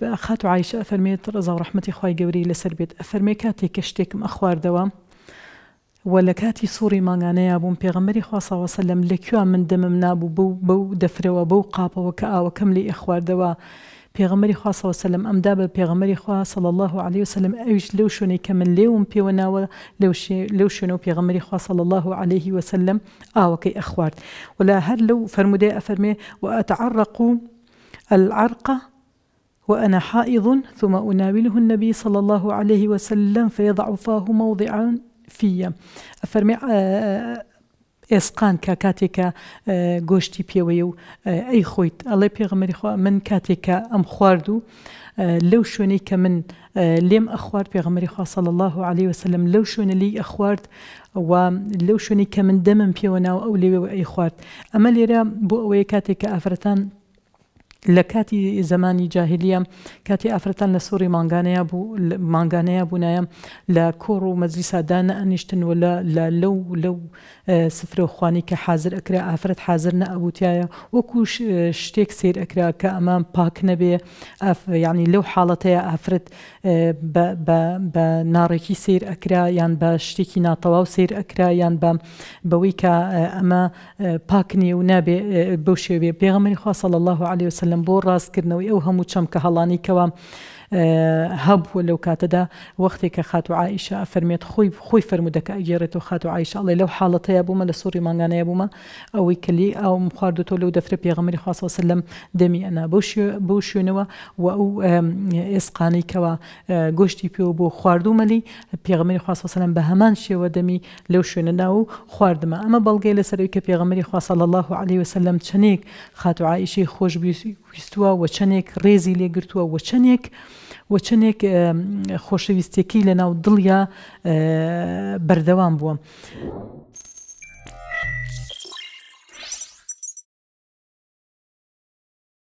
بە عايشة و عیشە فەرمێت ڕزا و ڕحمەتی خی گەوری لەسەر بێت ولكاتي کاتێک کە شتێکم ئەخواردەوە وە لە کاتی سووری ماگانەیە بووم پێغەمەری خواسەوەسە لەم لەکوێ من دەمم و بو بەو و بەو قاپەوە کە ئاوەکەم اخوار دوا پێغمەری خواستەوە وسلم ام بە پێغمەری خوا صلى الله عليه وسلم أيش لەو شوێنەی کە من لێوم پێوەناوە لەو لو و پێغمەری خوا صلى الله عليه وسلم ئاوەکەی و ولا آه، اخوار ولا هل لو فرمودي افرمي واتعرقوا العرقه وأنا حائض ثم أناوله النبي صلى الله عليه وسلم فيضع فاه موضعا فيا أفرمي آه، آه، إسقان كاتيكا غوشتي بيويو أي خويت الله خۆیت ئەڵێ خوا من كاتيكا أم خواردو لو آه، لەو شوێنەی لم أخوار لێم ئەخوارد صلى الله عليه وسلم لو شوني لي أخوارد و لەو شوێنی کە من دەمم پێوە ناو ئەو لێوێ خوارد ئەمە لێرە بو ئەوەیە کاتێک کە لە کاتی زمانی جاهلیە کاتی ئافرەتان لە سووری ماگانەیە بوو ماگانەیە بوونایە لە کۆڕ و مەزلیسادان ئەنیشتن و لە لەو لەو سفرەخوانی کە حاضر ئەکرا ئافرەت حاضر نەبووتایە وەکوش شتێک سیر ئەکرا کە ئەمان پاک نەبێ ینی لەو حاڵەتەیە ئافرەت بە ناڕێکی سیر ئەکرا یان بە شتێکی ناتەواو سیر ئەکرا یان بە بەوەی کە ئەمە پاک نیە و نابێ بەو شێوێ پێغمەری خواصل الله عليه وسلم لەم بۆ ڕاستکردنەوەی ئەو هەموو چەم کە هەڵانی کەوە هەبووە لەو کاتەدا وەختێک کە خات و عیشە فەرمێت خۆی خۆی فرەرمودەکە ئەگەێڕێتەوە خات و عیشاڵی لەو حاڵەتەیە بوومە لە سووری ماگانەیە بوومە ئەوەی کلی ئەوم خواردتۆ لەو دەفرە پێغمەری خواستوەسە لەم دەمی ئەنا بۆ شوێنەوە و ئەو ئێسقانەی کەەوە گۆشتی پێوە بۆ خواردومەلی پێغمەری خواستوەسەلم بە هەمان شێوە دەمی لەو شوێنەدا و خواردمە ئەمە بەڵگەی لەسەروی کە پێغمەری خواسە الله عليه وسلم چنێک خات و عیشی خۆشبیسی ویستووە وە چەندێک ڕێزی لێگرتووە وە چەندێک وە چەندێک خۆشەویستێکی لەناو دڵیا بەردەوام بووە.